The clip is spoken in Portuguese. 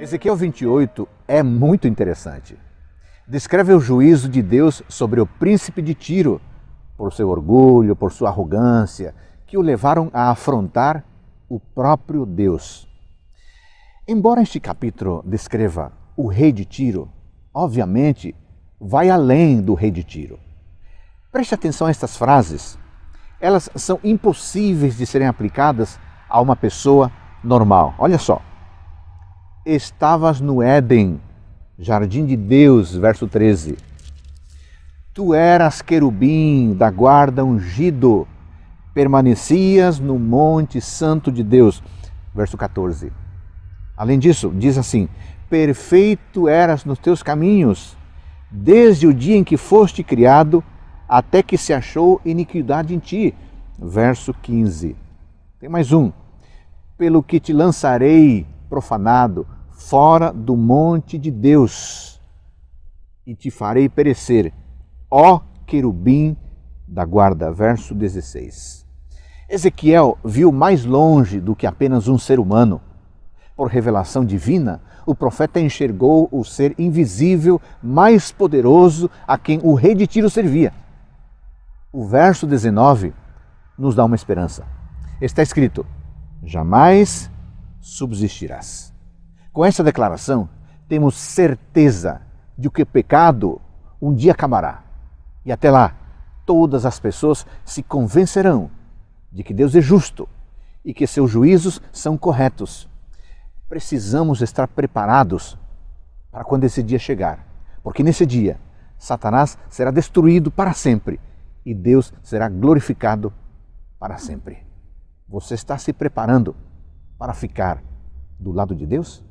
Ezequiel 28 é muito interessante. Descreve o juízo de Deus sobre o príncipe de Tiro, por seu orgulho, por sua arrogância, que o levaram a afrontar o próprio Deus. Embora este capítulo descreva o rei de Tiro, obviamente vai além do rei de Tiro. Preste atenção a estas frases. Elas são impossíveis de serem aplicadas a uma pessoa normal. Olha só estavas no Éden, jardim de Deus, verso 13. Tu eras querubim da guarda ungido, permanecias no monte santo de Deus, verso 14. Além disso, diz assim: Perfeito eras nos teus caminhos, desde o dia em que foste criado, até que se achou iniquidade em ti. Verso 15. Tem mais um. Pelo que te lançarei profanado, fora do monte de Deus e te farei perecer, ó querubim da guarda. Verso 16. Ezequiel viu mais longe do que apenas um ser humano. Por revelação divina, o profeta enxergou o ser invisível mais poderoso a quem o rei de Tiro servia. O verso 19 nos dá uma esperança. Está escrito: Jamais subsistirás. Com essa declaração, temos certeza de que o pecado um dia acabará. E até lá, todas as pessoas se convencerão de que Deus é justo e que seus juízos são corretos. Precisamos estar preparados para quando esse dia chegar, porque nesse dia Satanás será destruído para sempre e Deus será glorificado para sempre. Você está se preparando para ficar do lado de Deus?